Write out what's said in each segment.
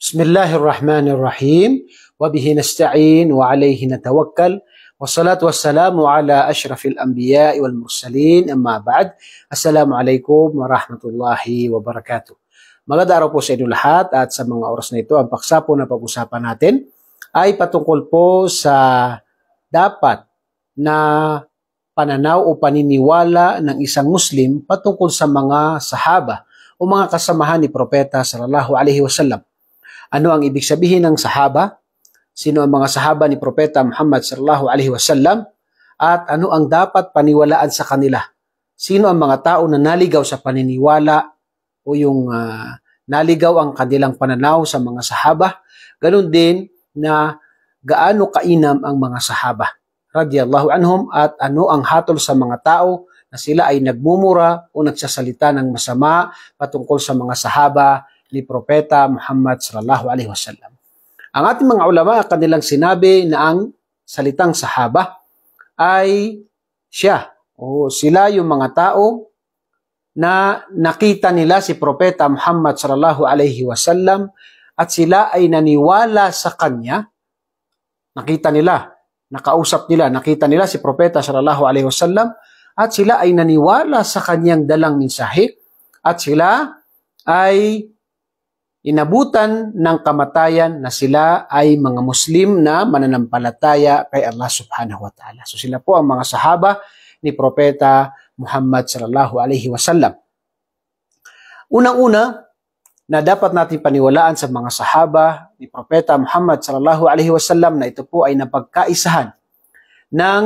بسم الله الرحمن الرحيم وبه نستعين وعليه نتوكل والصلاة والسلام على أشرف الأنبياء والمرسلين أما بعد السلام عليكم ورحمة الله وبركاته Maganda araw po sa inyo lahat at sa mga oras na ito, ang paksa po na pag-usapan natin ay patungkol po sa dapat na pananaw o paniniwala ng isang Muslim patungkol sa mga sahaba o mga kasamahan ni Propeta sallallahu alaihi wasallam. Ano ang ibig sabihin ng sahaba? Sino ang mga sahaba ni Propeta Muhammad sallallahu alaihi wasallam? At ano ang dapat paniwalaan sa kanila? Sino ang mga tao na naligaw sa paniniwala o yung uh, naligaw ang kanilang pananaw sa mga sahaba? Ganun din na gaano kainam ang mga sahaba radiyallahu anhum at ano ang hatol sa mga tao na sila ay nagmumura o nagsasalita ng masama patungkol sa mga sahaba ni Propeta Muhammad sallallahu alaihi wasallam. Ang ating mga ulama kanilang sinabi na ang salitang sahaba ay siya o sila yung mga tao na nakita nila si Propeta Muhammad sallallahu alaihi wasallam at sila ay naniwala sa kanya. Nakita nila, nakausap nila, nakita nila si Propeta sallallahu alaihi wasallam at sila ay naniwala sa kanyang dalang mensahe at sila ay inabutan ng kamatayan na sila ay mga Muslim na mananampalataya kay Allah subhanahu wa ta'ala. So sila po ang mga sahaba ni Propeta Muhammad sallallahu alaihi wasallam. Unang-una na dapat natin paniwalaan sa mga sahaba ni Propeta Muhammad sallallahu alaihi wasallam na ito po ay napagkaisahan ng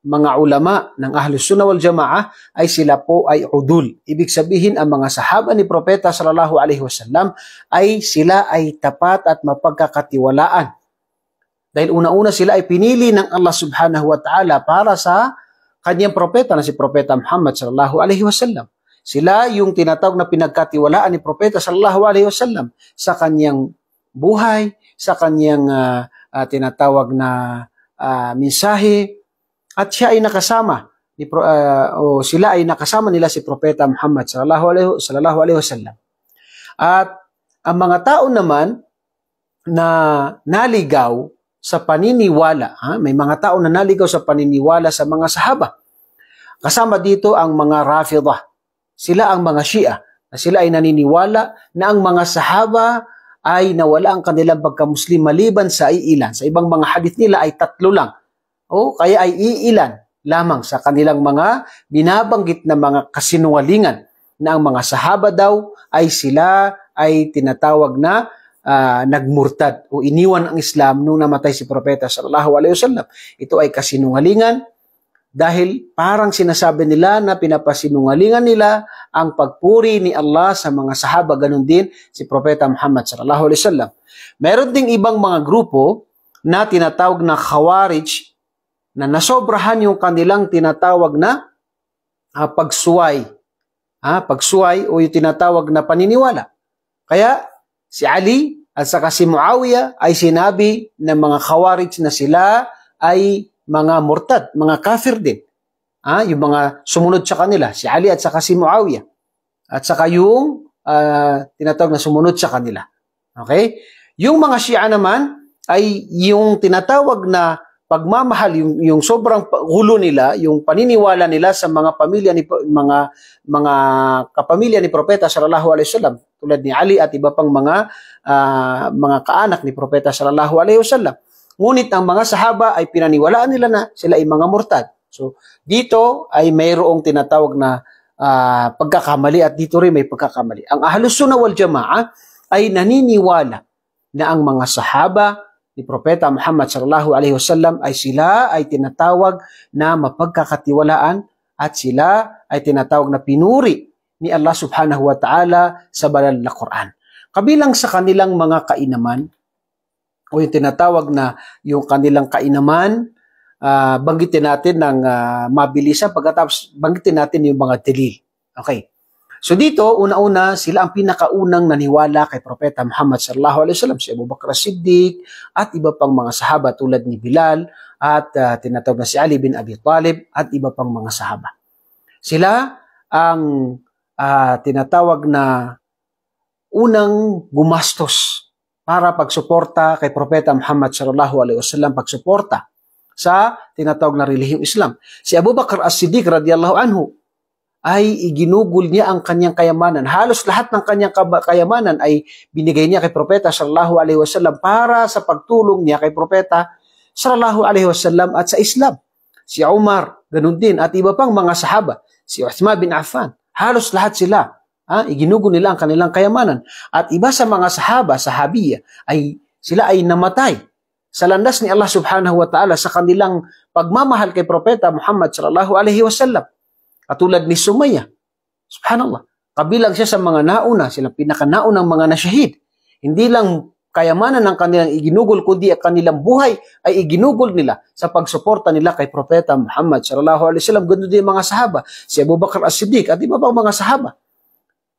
mga ulama ng Ahlus Sunnah wal Jamaah ay sila po ay udul. Ibig sabihin ang mga sahaba ni Propeta sallallahu alaihi wasallam ay sila ay tapat at mapagkakatiwalaan. Dahil una-una sila ay pinili ng Allah subhanahu wa ta'ala para sa kanyang propeta na si Propeta Muhammad sallallahu alaihi wasallam. Sila yung tinatawag na pinagkatiwalaan ni Propeta sallallahu alaihi wasallam sa kanyang buhay, sa kanyang uh, uh, tinatawag na uh, mensahe, at siya ay nakasama ni uh, o sila ay nakasama nila si Propeta Muhammad sallallahu alaihi sallallahu alaihi wasallam. At ang mga tao naman na naligaw sa paniniwala, ha? may mga tao na naligaw sa paniniwala sa mga sahaba. Kasama dito ang mga Rafidah. Sila ang mga Shia na sila ay naniniwala na ang mga sahaba ay nawala ang kanilang pagkamuslim maliban sa iilan. Sa ibang mga hadith nila ay tatlo lang o kaya ay iilan lamang sa kanilang mga binabanggit na mga kasinungalingan na ang mga sahaba daw ay sila ay tinatawag na uh, nagmurtad o iniwan ang Islam nung namatay si Propeta sallallahu alaihi wasallam. Ito ay kasinungalingan dahil parang sinasabi nila na pinapasinungalingan nila ang pagpuri ni Allah sa mga sahaba ganun din si Propeta Muhammad sallallahu alaihi wasallam. Meron ding ibang mga grupo na tinatawag na Khawarij na nasobrahan yung kanilang tinatawag na uh, pagsuway. Ah, pagsuway o yung tinatawag na paniniwala. Kaya si Ali at saka si Muawiyah ay sinabi ng mga khawarij na sila ay mga murtad, mga kafir din. Ah, yung mga sumunod sa kanila, si Ali at saka si Muawiyah. At saka yung uh, tinatawag na sumunod sa kanila. Okay? Yung mga Shia naman ay yung tinatawag na pagmamahal yung, yung sobrang gulo nila, yung paniniwala nila sa mga pamilya ni mga mga kapamilya ni Propeta sallallahu alaihi wasallam tulad ni Ali at iba pang mga uh, mga kaanak ni Propeta sallallahu alaihi wasallam. Ngunit ang mga sahaba ay pinaniwalaan nila na sila ay mga murtad. So dito ay mayroong tinatawag na uh, pagkakamali at dito rin may pagkakamali. Ang Ahlus Sunnah wal Jamaa ay naniniwala na ang mga sahaba ni Propeta Muhammad sallallahu alaihi wasallam ay sila ay tinatawag na mapagkakatiwalaan at sila ay tinatawag na pinuri ni Allah subhanahu wa ta'ala sa banal na Quran. Kabilang sa kanilang mga kainaman o yung tinatawag na yung kanilang kainaman, uh, banggitin natin ng uh, ah, mabilisan pagkatapos banggitin natin yung mga delil. Okay. So dito, una-una, sila ang pinakaunang naniwala kay Propeta Muhammad sallallahu alaihi wasallam, si Abu Bakr Siddiq at iba pang mga sahaba tulad ni Bilal at uh, tinatawag na si Ali bin Abi Talib at iba pang mga sahaba. Sila ang uh, tinatawag na unang gumastos para pagsuporta kay Propeta Muhammad sallallahu alaihi wasallam pagsuporta sa tinatawag na relihiyong Islam. Si Abu Bakr As-Siddiq radhiyallahu anhu ay iginugol niya ang kanyang kayamanan. Halos lahat ng kanyang kayamanan ay binigay niya kay Propeta sallallahu alaihi wasallam para sa pagtulong niya kay Propeta sallallahu alaihi wasallam at sa Islam. Si Umar, ganun din, at iba pang mga sahaba, si Uthman bin Affan, halos lahat sila, ha, iginugol nila ang kanilang kayamanan. At iba sa mga sahaba, sahabiya, ay sila ay namatay sa landas ni Allah subhanahu wa ta'ala sa kanilang pagmamahal kay Propeta Muhammad sallallahu alaihi wasallam. Katulad ni Sumaya. Subhanallah. Kabilang siya sa mga nauna, silang pinakanaon mga nasyahid. Hindi lang kayamanan ng kanilang iginugol, kundi ang kanilang buhay ay iginugol nila sa pagsuporta nila kay Propeta Muhammad sallallahu alaihi wasallam. Ganoon din mga sahaba, si Abu Bakr as-Siddiq at iba pang mga sahaba.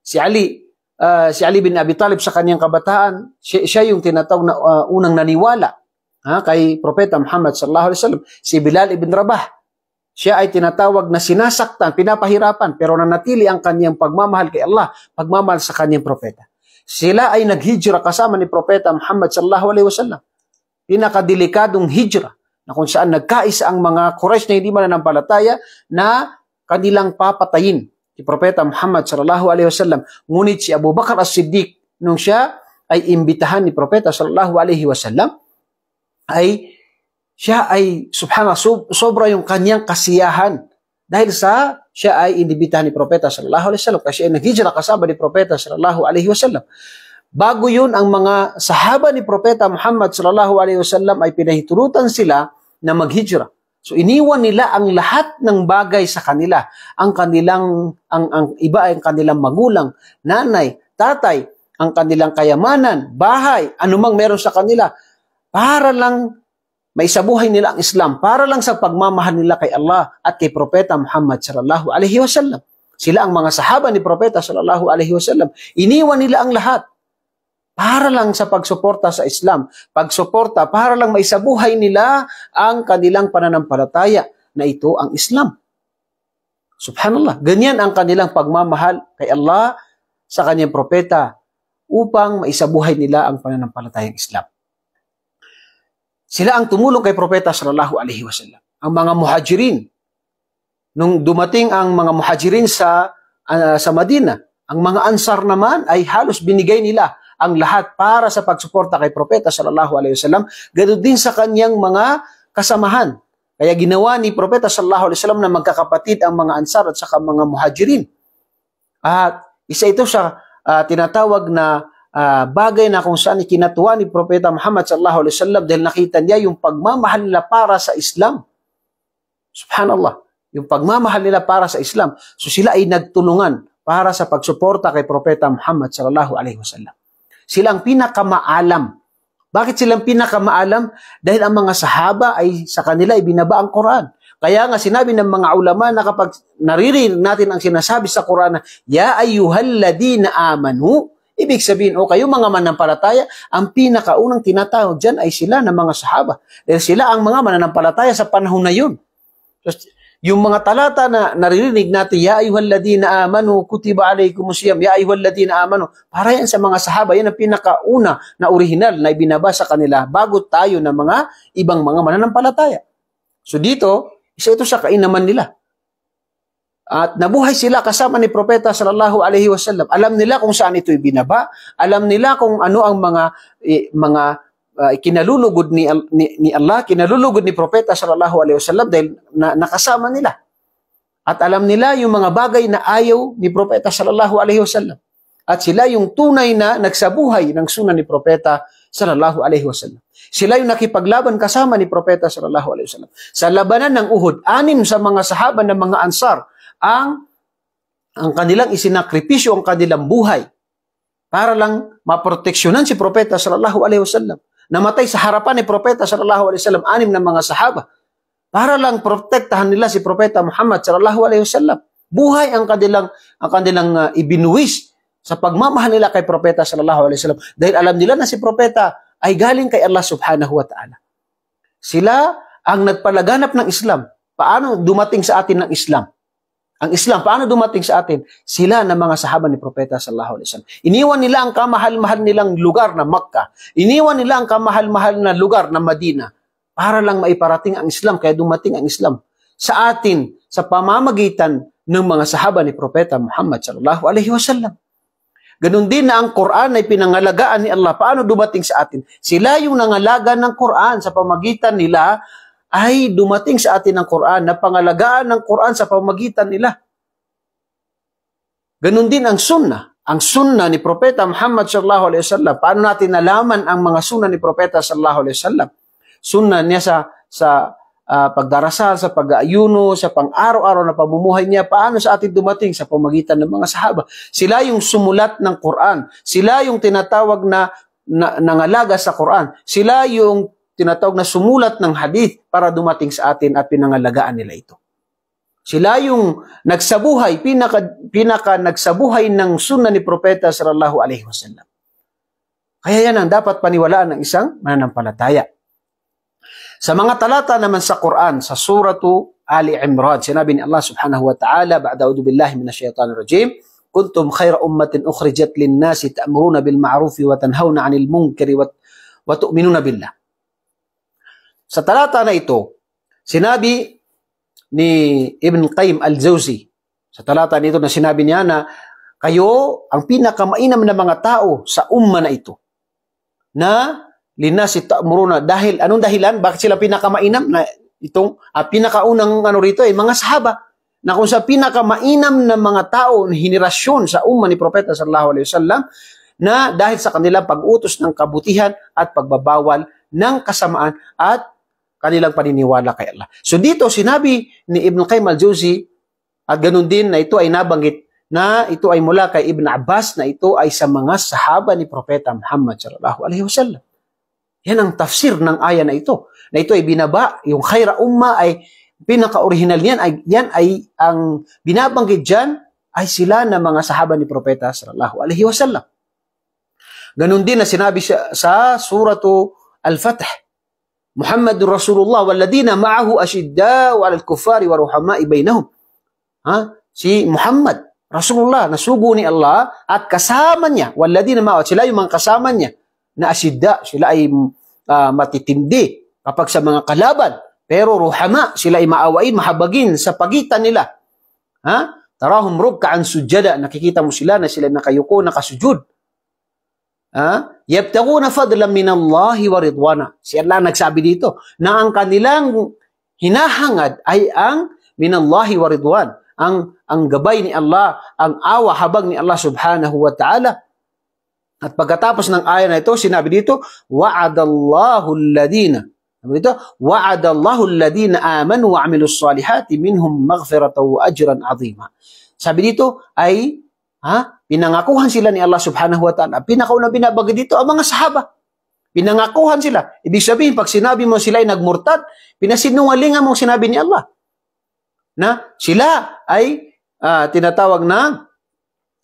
Si Ali, uh, si Ali bin Abi Talib sa kanyang kabataan, siya, siya yung tinatawag na uh, unang naniwala ha, ah, kay Propeta Muhammad sallallahu alaihi wasallam. Si Bilal ibn Rabah, siya ay tinatawag na sinasaktan, pinapahirapan, pero nanatili ang kanyang pagmamahal kay Allah, pagmamahal sa kanyang propeta. Sila ay naghijra kasama ni Propeta Muhammad sallallahu alaihi wasallam. Pinakadelikadong hijra na kung saan nagkaisa ang mga Quraysh na hindi mananampalataya na kanilang papatayin si Propeta Muhammad sallallahu alaihi wasallam. Ngunit si Abu Bakar as-Siddiq nung siya ay imbitahan ni Propeta sallallahu alaihi wasallam ay siya ay, subhanallah, so, sobra yung kanyang kasiyahan. Dahil sa siya ay inibitahan ni Propeta sallallahu alaihi wasallam kasi ay naghijra kasama ni Propeta sallallahu alaihi wasallam. Bago yun, ang mga sahaba ni Propeta Muhammad sallallahu alaihi wasallam ay pinahiturutan sila na maghijra. So iniwan nila ang lahat ng bagay sa kanila, ang kanilang ang ang iba ay ang kanilang magulang, nanay, tatay, ang kanilang kayamanan, bahay, anumang meron sa kanila para lang maisabuhay nila ang Islam para lang sa pagmamahal nila kay Allah at kay Propeta Muhammad sallallahu alaihi wasallam. Sila ang mga sahaba ni Propeta sallallahu alaihi wasallam. Iniwan nila ang lahat para lang sa pagsuporta sa Islam, pagsuporta para lang maisabuhay nila ang kanilang pananampalataya na ito ang Islam. Subhanallah, ganyan ang kanilang pagmamahal kay Allah sa kanyang propeta upang maisabuhay nila ang pananampalatayang Islam. Sila ang tumulong kay Propeta sallallahu alaihi wasallam. Ang mga muhajirin. Nung dumating ang mga muhajirin sa uh, sa Madina, ang mga ansar naman ay halos binigay nila ang lahat para sa pagsuporta kay Propeta sallallahu alaihi wasallam, ganoon din sa kanyang mga kasamahan. Kaya ginawa ni Propeta sallallahu alaihi wasallam na magkakapatid ang mga ansar at saka mga muhajirin. At isa ito sa uh, tinatawag na uh, bagay na kung saan ikinatuwa ni Propeta Muhammad sallallahu alaihi wasallam dahil nakita niya yung pagmamahal nila para sa Islam. Subhanallah. Yung pagmamahal nila para sa Islam. So sila ay nagtulungan para sa pagsuporta kay Propeta Muhammad sallallahu alaihi wasallam. Sila ang pinakamaalam. Bakit silang pinakamaalam? Dahil ang mga sahaba ay sa kanila ibinaba ang Quran. Kaya nga sinabi ng mga ulama na kapag naririnig natin ang sinasabi sa Quran na, Ya ladina amanu, Ibig sabihin, o kayo mga mananampalataya, ang pinakaunang tinatawag dyan ay sila ng mga sahaba. Dahil sila ang mga mananampalataya sa panahon na yun. yung mga talata na naririnig natin, Ya ayuhal ladina amanu, kutiba alaykum siyam, Ya ayuhal ladina amanu, para yan sa mga sahaba, yan ang pinakauna na original na ibinabasa kanila bago tayo ng mga ibang mga mananampalataya. So dito, isa ito sa kainaman nila. At nabuhay sila kasama ni Propeta sallallahu alaihi wasallam. Alam nila kung saan ito ibinaba, alam nila kung ano ang mga eh, mga uh, kinalulugod ni, ni, ni Allah, kinalulugod ni Propeta sallallahu alaihi wasallam dahil na, nakasama nila. At alam nila yung mga bagay na ayaw ni Propeta sallallahu alaihi wasallam. At sila yung tunay na nagsabuhay ng sunan ni Propeta sallallahu alaihi wasallam. Sila yung nakipaglaban kasama ni Propeta sallallahu alaihi wasallam. Sa labanan ng Uhud, anim sa mga sahaba ng mga ansar ang ang kanilang isinakripisyo ang kanilang buhay para lang maproteksyonan si Propeta sallallahu alaihi wasallam. Namatay sa harapan ni Propeta sallallahu alaihi wasallam anim na mga sahaba para lang protektahan nila si Propeta Muhammad sallallahu alaihi wasallam. Buhay ang kanilang ang kanilang uh, ibinuwis sa pagmamahal nila kay Propeta sallallahu alaihi wasallam dahil alam nila na si Propeta ay galing kay Allah subhanahu wa ta'ala. Sila ang nagpalaganap ng Islam. Paano dumating sa atin ng Islam? ang Islam, paano dumating sa atin? Sila na mga sahaba ni Propeta Sallallahu Alaihi Wasallam. Iniwan nila ang kamahal-mahal nilang lugar na Makkah. Iniwan nila ang kamahal-mahal na lugar na Madina para lang maiparating ang Islam, kaya dumating ang Islam sa atin sa pamamagitan ng mga sahaba ni Propeta Muhammad Sallallahu Alaihi Wasallam. Ganun din na ang Quran ay pinangalagaan ni Allah. Paano dumating sa atin? Sila yung nangalaga ng Quran sa pamagitan nila ay dumating sa atin ang Quran, na pangalagaan ng Quran sa pamagitan nila. Ganun din ang sunnah. Ang sunnah ni Propeta Muhammad sallallahu alaihi wasallam. Paano natin nalaman ang mga sunnah ni Propeta sallallahu alaihi wasallam? Sunnah niya sa sa uh, pagdarasal, sa pag-aayuno, sa pang-araw-araw na pamumuhay niya, paano sa atin dumating sa pamagitan ng mga sahaba. Sila yung sumulat ng Quran. Sila yung tinatawag na, na nangalaga sa Quran. Sila yung tinatawag na sumulat ng hadith para dumating sa atin at pinangalagaan nila ito. Sila yung nagsabuhay, pinaka, pinaka nagsabuhay ng sunna ni Propeta sallallahu alaihi wasallam. Kaya yan ang dapat paniwalaan ng isang mananampalataya. Sa mga talata naman sa Quran, sa suratu Ali Imran, sinabi ni Allah subhanahu wa ta'ala, ba'da audu billahi minasyaitanir rajim, kuntum khayra ummatin ukhrijat lin-nasi ta'muruna bil ma'rufi wa tanhauna 'anil munkari wa, wa tu'minuna billah. Sa talata na ito, sinabi ni Ibn Qayyim al-Jawzi, sa talata nito na sinabi niya na, kayo ang pinakamainam na mga tao sa umma na ito, na linasi ta'muruna dahil, anong dahilan? Bakit sila pinakamainam? Na itong ah, pinakaunang ano rito ay eh, mga sahaba na kung sa pinakamainam na mga tao ng henerasyon sa umma ni Propeta sallallahu alaihi wasallam na dahil sa kanilang pag-utos ng kabutihan at pagbabawal ng kasamaan at kanilang paniniwala kay Allah. So dito sinabi ni Ibn Qayyim al-Jawzi at ganun din na ito ay nabanggit na ito ay mula kay Ibn Abbas na ito ay sa mga sahaba ni Propeta Muhammad sallallahu alaihi wasallam. Yan ang tafsir ng aya na ito. Na ito ay binaba, yung khaira umma ay pinaka-original niyan ay yan ay ang binabanggit diyan ay sila na mga sahaba ni Propeta sallallahu alaihi wasallam. Ganun din na sinabi siya sa suratu Al-Fath Muhammadur Rasulullah walladina ma'ahu ashidda wa al kuffari wa ruhama'i bainahum. Ha? Si Muhammad, Rasulullah, nasugo ni Allah at kasama niya, walladina ma'ahu, sila yung mga kasama niya na ashidda, sila ay uh, matitindi kapag sa mga kalaban. Pero ruhama, sila ay maawain, mahabagin sa pagitan nila. Ha? Tarahum rubkaan sujada, nakikita mo sila na sila nakayuko, nakasujud. Ah, yabtaguna fadlan min Allahi wa ridwana. Si Allah nagsabi dito na ang kanilang hinahangad ay ang min Allah wa ridwan, ang ang gabay ni Allah, ang awa habag ni Allah subhanahu wa ta'ala. At pagkatapos ng aya na ito, sinabi dito, wa'adallahu alladhina. Sabi dito, wa'adallahu alladhina amanu wa 'amilus salihati minhum maghfiratan wa ajran 'azima. Sabi dito ay Ha? Pinangakuhan sila ni Allah subhanahu wa ta'ala. Pinakauna binabagay dito ang mga sahaba. Pinangakuhan sila. Ibig sabihin, pag sinabi mo sila ay nagmurtad, pinasinungalingan mo sinabi ni Allah. Na sila ay uh, tinatawag na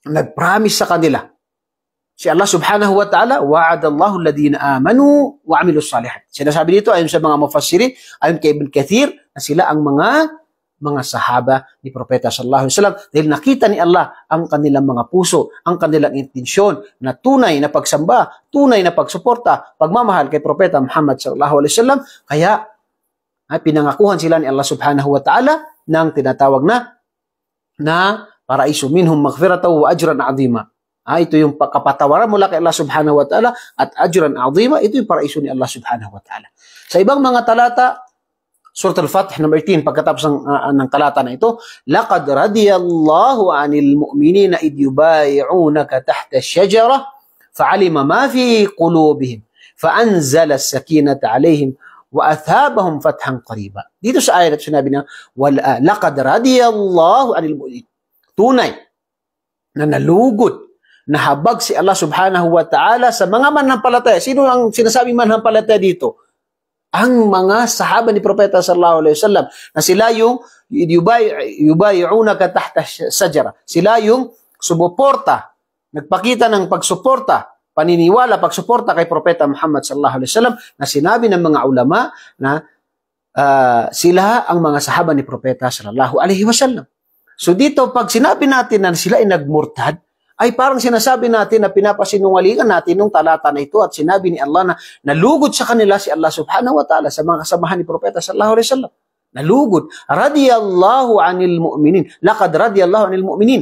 nag-promise sa kanila. Si Allah subhanahu wa ta'ala, wa'adallahu alladhina amanu wa amilu salihat. Sinasabi dito ayon sa mga mufassirin, ayon kay Ibn Kathir, na sila ang mga mga sahaba ni Propeta sallallahu alaihi wasallam dahil nakita ni Allah ang kanilang mga puso, ang kanilang intensyon na tunay na pagsamba, tunay na pagsuporta, pagmamahal kay Propeta Muhammad sallallahu alaihi wasallam kaya ay ah, pinangakuhan sila ni Allah subhanahu wa ta'ala ng tinatawag na na para isuminhum maghfirataw wa ajran azima. Ah, ito yung pagkapatawaran mula kay Allah subhanahu wa ta'ala at ajran azima, ito yung paraiso ni Allah subhanahu wa ta'ala. Sa ibang mga talata, Surat Al-Fatih number 18 pagkatapos ng, uh, ng kalata na ito, laqad radiyallahu 'anil mu'minina id yubay'unaka tahta ash-shajara fa'alima ma fi qulubihim fa'anzala as-sakinata 'alayhim wa athabahum fathan qariba. Dito sa ayat sinabi na wal ah, laqad radiyallahu 'anil mu'min. Tunay na nalugod habag si Allah subhanahu wa ta'ala sa mga manhampalataya. Sino ang sinasabing manhampalataya dito? ang mga sahaba ni Propeta sallallahu alaihi wasallam na sila yung yubay'unaka ka tahta sajara. Sila yung sumuporta, nagpakita ng pagsuporta, paniniwala, pagsuporta kay Propeta Muhammad sallallahu alaihi wasallam na sinabi ng mga ulama na uh, sila ang mga sahaba ni Propeta sallallahu alaihi wasallam. So dito pag sinabi natin na sila ay nagmurtad, ay parang sinasabi natin na pinapasinungalingan natin ng talata na ito at sinabi ni Allah na nalugod sa kanila si Allah subhanahu wa ta'ala sa mga kasamahan ni Propeta sallallahu alayhi wasallam. Nalugod. Radiyallahu anil mu'minin. Lakad radiyallahu anil mu'minin.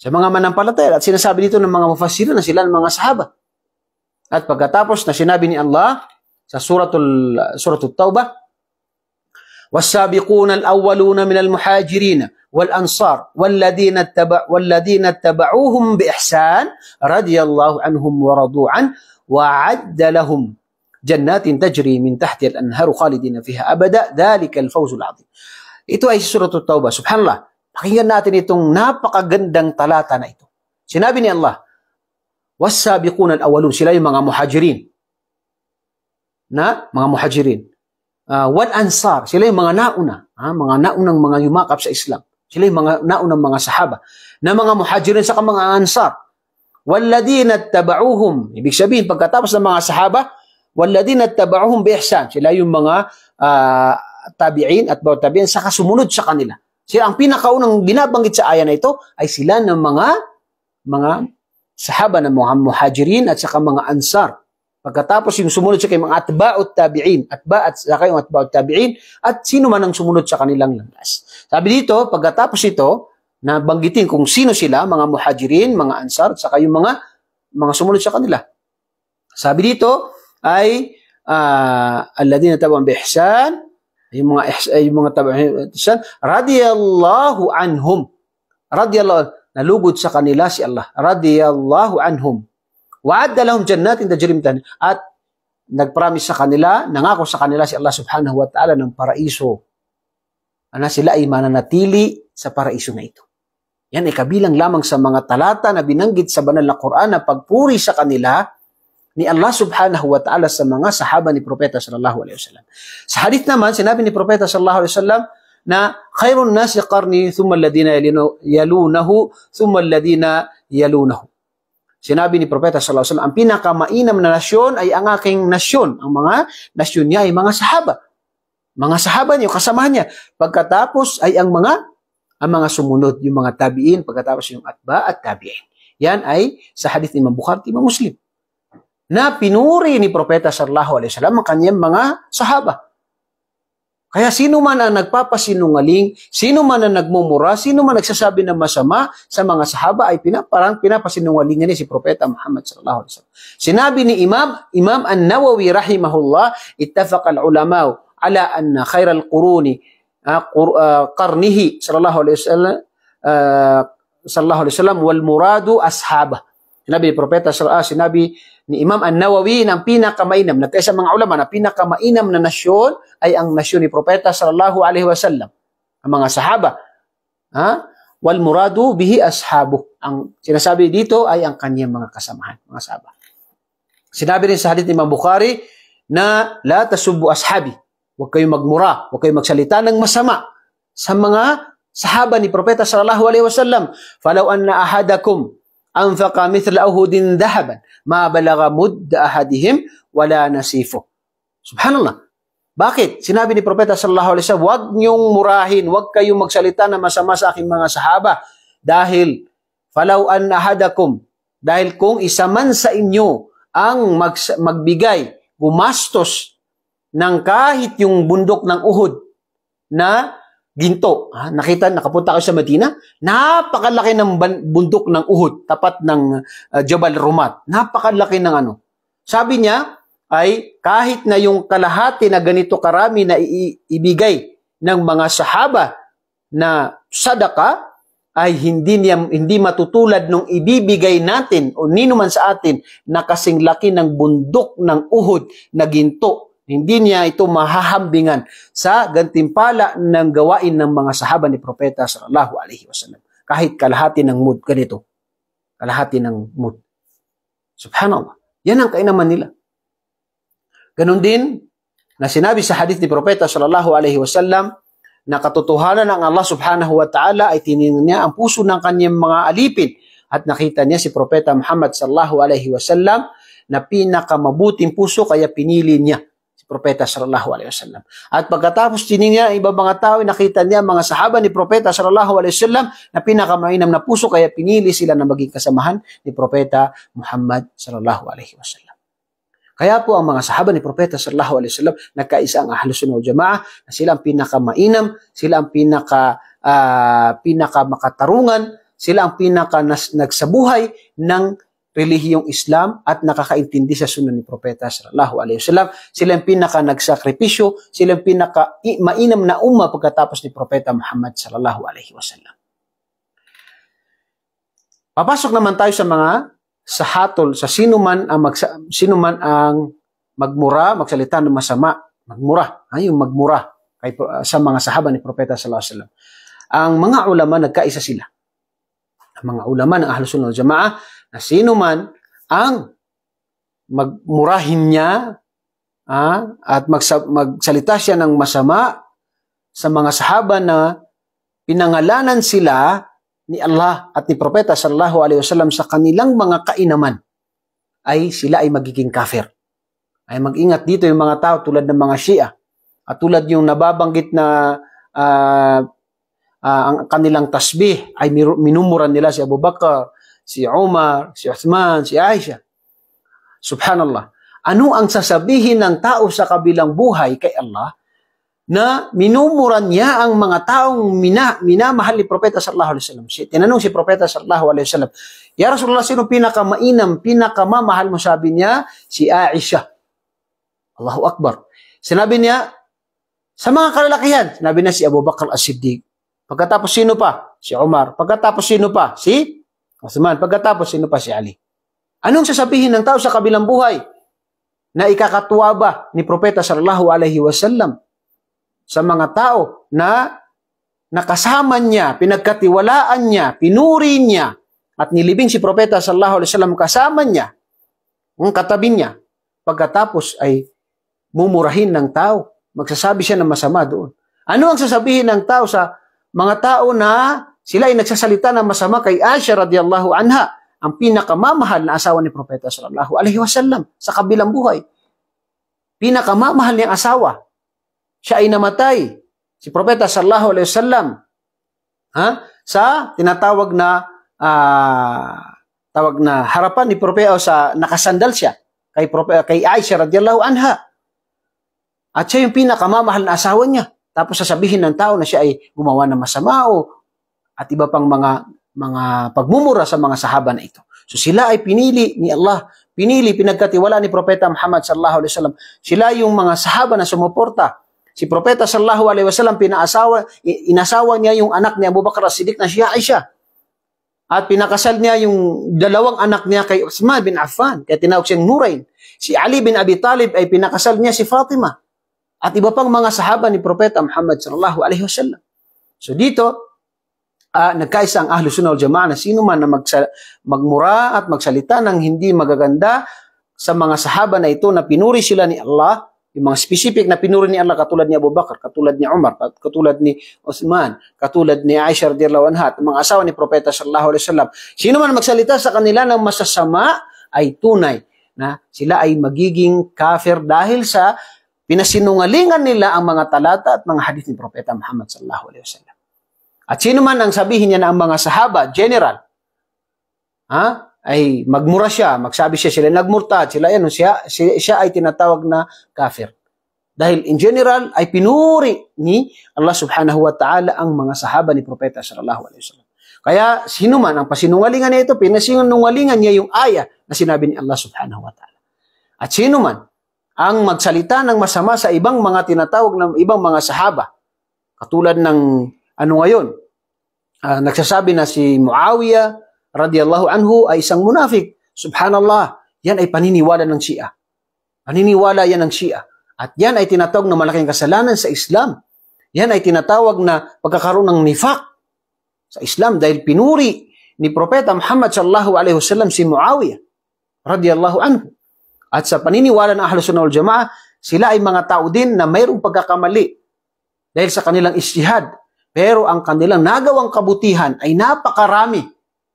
Sa mga manampalataya at sinasabi dito ng mga mufassir na sila ng mga sahaba. At pagkatapos na sinabi ni Allah sa suratul suratul Taubah والسابقون الأولون من المهاجرين والأنصار والذين اتبع والذين اتبعوهم بإحسان رضي الله عنهم ورضوا عنه وعد لهم جنات تجري من تحت الأنهار خالدين فيها أبدا ذلك الفوز العظيم itu ay surat Taubah subhanallah pakinggan natin itong napakagandang talata na ito sinabi ni Allah wasabiquna al-awwalun sila yung mga muhajirin na mga muhajirin uh, wal ansar, sila yung mga nauna, ha? mga naunang mga yumakap sa Islam. Sila yung mga naunang mga sahaba na mga muhajirin sa mga ansar. Walladina tabauhum, ibig sabihin pagkatapos ng mga sahaba, walladina tabauhum bi sila yung mga uh, tabi'in at bawat tabi'in sa sumunod sa kanila. Sila ang pinakaunang binabanggit sa ayan na ito ay sila ng mga mga sahaba ng mga muhajirin at saka mga ansar. Pagkatapos yung sumunod sa kay mga atba'ut tabi'in, atba at saka yung atba'ut tabi'in, at sino man ang sumunod sa kanilang landas. Sabi dito, pagkatapos ito, na banggitin kung sino sila, mga muhajirin, mga ansar, at saka yung mga, mga sumunod sa kanila. Sabi dito ay, uh, ah, alladina tabang bihsan, ay mga, ay mga tabang bihsan, radiyallahu anhum. Radiyallahu, nalugod sa kanila si Allah. Radiyallahu anhum Wa'adda lahum jannatin tajrim at nagpromise sa kanila, nangako sa kanila si Allah subhanahu wa ta'ala ng paraiso na sila ay mananatili sa paraiso na ito. Yan ay kabilang lamang sa mga talata na binanggit sa banal na Quran na pagpuri sa kanila ni Allah subhanahu wa ta'ala sa mga sahaba ni Propeta sallallahu alaihi wasallam. Sa hadith naman, sinabi ni Propeta sallallahu alaihi wasallam na khairun nasi qarni thumma alladhina yalunahu thumma alladhina yalunahu. Sinabi ni Propeta sallallahu alaihi wasallam, ang pinakamainam na nasyon ay ang aking nasyon. Ang mga nasyon niya ay mga sahaba. Mga sahaba niya, kasama niya. Pagkatapos ay ang mga ang mga sumunod, yung mga tabiin, pagkatapos yung atba at tabiin. Yan ay sa hadith ni Imam Bukhari, Imam Muslim. Na pinuri ni Propeta sallallahu alaihi wasallam ang kanyang mga sahaba. Kaya sino man ang nagpapasinungaling, sino man ang nagmumura, sino man nagsasabi ng masama sa mga sahaba ay pinaparang pinapasinungalingan niya si Propeta Muhammad sallallahu alaihi wasallam. Sinabi ni Imam Imam An-Nawawi rahimahullah, ittafaqa al-ulama ala anna khayra al-quruni uh, uh, sallallahu alaihi wasallam uh, sallallahu alaihi wasallam wal muradu ashabah. Sinabi ni Propeta Sala, sinabi ni Imam An-Nawawi na ang pinakamainam, na sa mga ulama, na pinakamainam na nasyon ay ang nasyon ni Propeta Sallallahu Alaihi Wasallam. Ang mga sahaba. Ha? Wal muradu bihi ashabu. Ang sinasabi dito ay ang kanyang mga kasamahan, mga sahaba. Sinabi rin sa hadith ni Imam Bukhari na la tasubbu ashabi. Huwag kayong magmura, huwag kayong magsalita ng masama sa mga sahaba ni Propeta sallallahu alaihi wasallam. Falaw anna ahadakum أنفق مثل أهد ذهبا ما بلغ مد أحدهم wala nasifo. Subhanallah. Bakit? Sinabi ni Propeta sallallahu alaihi wasallam, huwag niyong murahin, huwag kayong magsalita na masama sa aking mga sahaba dahil falaw an ahadakum dahil kung isa man sa inyo ang mag, magbigay, gumastos ng kahit yung bundok ng Uhud na ginto. Ha? Nakita, nakapunta ako sa Medina, napakalaki ng bundok ng Uhud, tapat ng uh, Jabal Rumat. Napakalaki ng ano. Sabi niya, ay kahit na yung kalahati na ganito karami na ibigay ng mga sahaba na sadaka, ay hindi, niya, hindi matutulad nung ibibigay natin o ninuman sa atin na kasing laki ng bundok ng Uhud na ginto hindi niya ito mahahambingan sa gantimpala ng gawain ng mga sahaba ni Propeta sallallahu alaihi wasallam. Kahit kalahati ng mood ganito. Kalahati ng mood. Subhanallah. Yan ang kainaman nila. Ganon din na sinabi sa hadith ni Propeta sallallahu alaihi wasallam na katotohanan ng Allah subhanahu wa ta'ala ay tinignan niya ang puso ng kanyang mga alipin at nakita niya si Propeta Muhammad sallallahu alaihi wasallam na pinakamabuting puso kaya pinili niya Propeta sallallahu alaihi wasallam. At pagkatapos tiningnan ng ibang mga tao, nakita niya mga sahaba ni Propeta sallallahu alaihi wasallam na pinakamainam na puso kaya pinili sila na maging kasamahan ni Propeta Muhammad sallallahu alaihi wasallam. Kaya po ang mga sahaba ni Propeta sallallahu alaihi wasallam nagkaisa ang ahlus sunnah jamaa na sila ang pinakamainam, sila ang pinaka uh, ah, pinakamakatarungan, sila ang pinaka nagsabuhay ng relihiyong Islam at nakakaintindi sa sunan ni Propeta sallallahu alaihi wasallam. Sila ang pinaka nagsakripisyo, sila ang pinaka mainam na umma pagkatapos ni Propeta Muhammad sallallahu alaihi wasallam. Papasok naman tayo sa mga sa hatol sa sino man ang magsa, sino man ang magmura, magsalita ng masama, magmura, ay yung magmura kay sa mga sahaba ni Propeta sallallahu alaihi wasallam. Ang mga ulama nagkaisa sila. Ang mga ulama ng Ahlus Sunnah wal Jamaah na sino man ang magmurahin niya ah, at magsa- magsalita siya ng masama sa mga sahaba na pinangalanan sila ni Allah at ni Propeta sallallahu alaihi wasallam sa kanilang mga kainaman ay sila ay magiging kafir. Ay mag-ingat dito yung mga tao tulad ng mga Shia at tulad yung nababanggit na uh, uh, ang kanilang tasbih ay minumuran nila si Abu Bakar, si Umar, si Uthman, si Aisha. Subhanallah. Ano ang sasabihin ng tao sa kabilang buhay kay Allah na minumuran niya ang mga taong mina, minamahal ni Propeta sallallahu alaihi wasallam. Si, tinanong si Propeta sallallahu alaihi wasallam, Ya Rasulullah, sino pinakamainam, pinakamamahal mo? Sabi niya, si Aisha. Allahu Akbar. Sinabi niya, sa mga kalalakihan, sinabi niya si Abu Bakr as-Siddiq. Pagkatapos sino pa? Si Umar. Pagkatapos sino pa? Si Osman. Pagkatapos, sino pa si Ali? Anong sasabihin ng tao sa kabilang buhay? Na ikakatuwa ba ni Propeta sallallahu alaihi wasallam sa mga tao na nakasama niya, pinagkatiwalaan niya, pinuri niya, at nilibing si Propeta sallallahu alaihi wasallam kasama niya, ang katabi niya, pagkatapos ay mumurahin ng tao. Magsasabi siya ng masama doon. Ano ang sasabihin ng tao sa mga tao na sila ay nagsasalita ng masama kay Aisha radiyallahu anha, ang pinakamamahal na asawa ni Propeta sallallahu alaihi wasallam sa kabilang buhay. Pinakamamahal niyang asawa. Siya ay namatay. Si Propeta sallallahu alaihi wasallam ha? sa tinatawag na uh, tawag na harapan ni Propeta sa nakasandal siya kay Propeta kay Aisha radiyallahu anha. At siya yung pinakamamahal na asawa niya. Tapos sasabihin ng tao na siya ay gumawa ng masama o at iba pang mga mga pagmumura sa mga sahaba na ito. So sila ay pinili ni Allah, pinili, pinagkatiwala ni Propeta Muhammad sallallahu alaihi wasallam. Sila yung mga sahaba na sumuporta. Si Propeta sallallahu alaihi wasallam pinaasawa, inasawa niya yung anak ni Abu Bakr as-Siddiq na si Aisha. At pinakasal niya yung dalawang anak niya kay Uthman bin Affan, kaya tinawag siyang Nurain. Si Ali bin Abi Talib ay pinakasal niya si Fatima. At iba pang mga sahaba ni Propeta Muhammad sallallahu alaihi wasallam. So dito, uh, nagkaisa ang ahlu sunna jamaa na sino man na magsa- magmura at magsalita ng hindi magaganda sa mga sahaba na ito na pinuri sila ni Allah, yung mga specific na pinuri ni Allah katulad ni Abu Bakr, katulad ni Umar, katulad ni Uthman, katulad ni Aisha radhiyallahu anha, mga asawa ni propeta sallallahu alaihi wasallam. Sino man magsalita sa kanila ng masasama ay tunay na sila ay magiging kafir dahil sa pinasinungalingan nila ang mga talata at mga hadith ni propeta Muhammad sallallahu alaihi wasallam. At sino man ang sabihin niya na ang mga sahaba, general, ha, ay magmura siya, magsabi siya sila nagmurtad sila yan, siya, siya, siya ay tinatawag na kafir. Dahil in general ay pinuri ni Allah subhanahu wa ta'ala ang mga sahaba ni Propeta sallallahu alaihi wasallam. Kaya sino man ang pasinungalingan na ito, pinasinungalingan niya yung aya na sinabi ni Allah subhanahu wa ta'ala. At sino man ang magsalita ng masama sa ibang mga tinatawag ng ibang mga sahaba, katulad ng ano ngayon? Uh, nagsasabi na si Muawiyah radiyallahu anhu ay isang munafik. Subhanallah, yan ay paniniwala ng Shia. Paniniwala yan ng Shia. At yan ay tinatawag na malaking kasalanan sa Islam. Yan ay tinatawag na pagkakaroon ng nifak sa Islam dahil pinuri ni Propeta Muhammad sallallahu alaihi wasallam si Muawiyah radiyallahu anhu. At sa paniniwala ng Ahlus Sunnah wal Jamaah, sila ay mga tao din na mayroong pagkakamali dahil sa kanilang istihad pero ang kanilang nagawang kabutihan ay napakarami.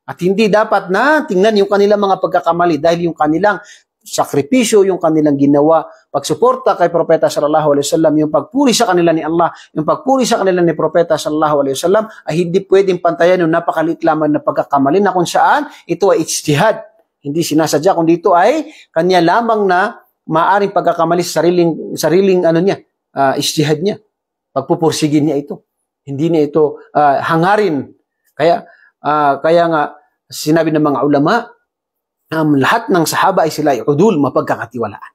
At hindi dapat na tingnan yung kanilang mga pagkakamali dahil yung kanilang sakripisyo, yung kanilang ginawa, pagsuporta kay Propeta sallallahu alaihi wasallam, yung pagpuri sa kanila ni Allah, yung pagpuri sa kanila ni Propeta sallallahu alaihi wasallam ay hindi pwedeng pantayan yung napakaliit lamang na pagkakamali na kung saan ito ay ijtihad. Hindi sinasadya kundi ito ay kanya lamang na maaring pagkakamali sa sariling sariling ano niya, uh, ijtihad niya. Pagpupursigin niya ito. Hindi niya ito uh, hangarin. Kaya uh, kaya nga sinabi ng mga ulama, um, lahat ng sahaba ay sila ay udul, mapagkakatiwalaan.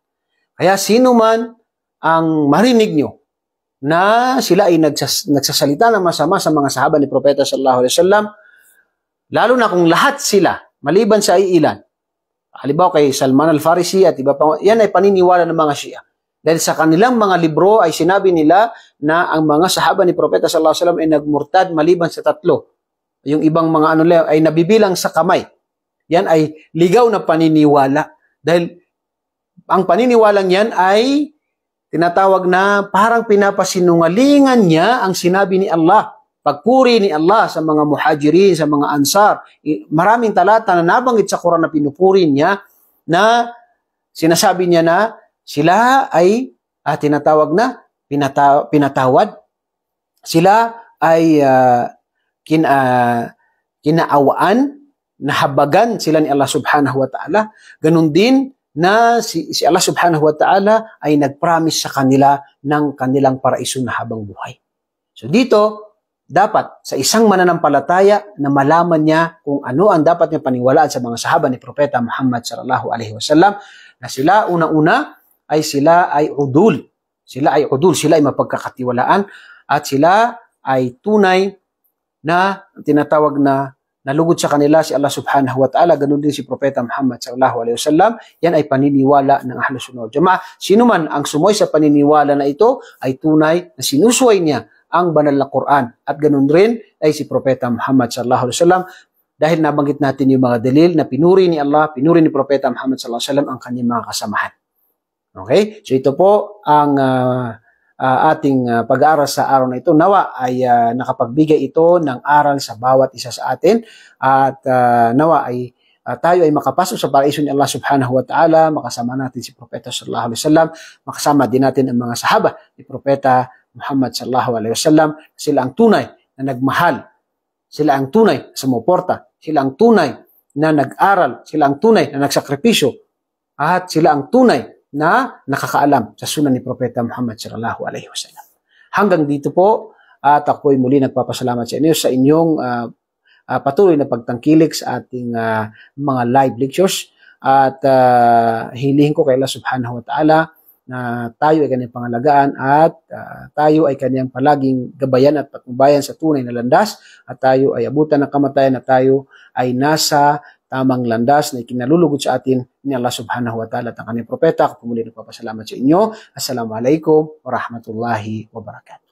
Kaya sino man ang marinig nyo na sila ay nagsas, nagsasalita ng masama sa mga sahaba ni Propeta sallallahu alaihi wasallam, lalo na kung lahat sila, maliban sa ilan halimbawa kay Salman al-Farisi at iba pa yan ay paniniwala ng mga Shia. Dahil sa kanilang mga libro ay sinabi nila na ang mga sahaba ni Propeta sallallahu alaihi wasallam ay nagmurtad maliban sa tatlo. Yung ibang mga ano ay nabibilang sa kamay. Yan ay ligaw na paniniwala dahil ang paniniwalang yan ay tinatawag na parang pinapasinungalingan niya ang sinabi ni Allah. Pagpuri ni Allah sa mga muhajirin, sa mga ansar. Maraming talata na nabanggit sa Quran na pinupuri niya na sinasabi niya na sila ay ah, tinatawag na pinata- pinatawad. Sila ay uh, kin, uh, kinaawaan, nahabagan sila ni Allah subhanahu wa ta'ala. Ganun din na si, si Allah subhanahu wa ta'ala ay nagpromise sa kanila ng kanilang paraiso na habang buhay. So dito, dapat sa isang mananampalataya na malaman niya kung ano ang dapat niya paniwalaan sa mga sahaba ni Propeta Muhammad sallallahu alaihi wasallam na sila una-una ay sila ay udul. Sila ay udul, sila ay mapagkakatiwalaan at sila ay tunay na tinatawag na nalugod sa kanila si Allah subhanahu wa ta'ala. Ganun din si Propeta Muhammad sallallahu alaihi wasallam. Yan ay paniniwala ng Ahlus Sunnah Jamaah. Sino man ang sumoy sa paniniwala na ito ay tunay na sinusuway niya ang banal na Quran. At ganun rin ay si Propeta Muhammad sallallahu alaihi wasallam dahil nabanggit natin yung mga dalil na pinuri ni Allah, pinuri ni Propeta Muhammad sallallahu alaihi wasallam ang kanyang mga kasamahan. Okay? So ito po ang uh, uh, ating uh, pag-aaral sa araw na ito. Nawa ay uh, nakapagbigay ito ng aral sa bawat isa sa atin at uh, nawa ay uh, tayo ay makapasok sa paraiso ni Allah subhanahu wa ta'ala, makasama natin si Propeta sallallahu alaihi wasallam, makasama din natin ang mga sahaba ni Propeta Muhammad sallallahu alaihi wasallam, sila ang tunay na nagmahal, sila ang tunay na sumuporta, sila ang tunay na nag-aral, sila ang tunay na nagsakripisyo, at sila ang tunay na nakakaalam sa sunan ni Propeta Muhammad sallallahu alaihi wasallam. Hanggang dito po at ako'y muli nagpapasalamat sa inyo sa inyong uh, uh, patuloy na pagtangkilik sa ating uh, mga live lectures at uh, hilihin ko kay Allah subhanahu wa ta'ala na tayo ay kanyang pangalagaan at uh, tayo ay kanyang palaging gabayan at patnubayan sa tunay na landas at tayo ay abutan ng kamatayan na tayo ay nasa tamang landas na ikinalulugod sa atin ni Allah subhanahu wa ta'ala at ang kanyang propeta. Ako po muli nagpapasalamat sa inyo. Assalamualaikum warahmatullahi wabarakatuh.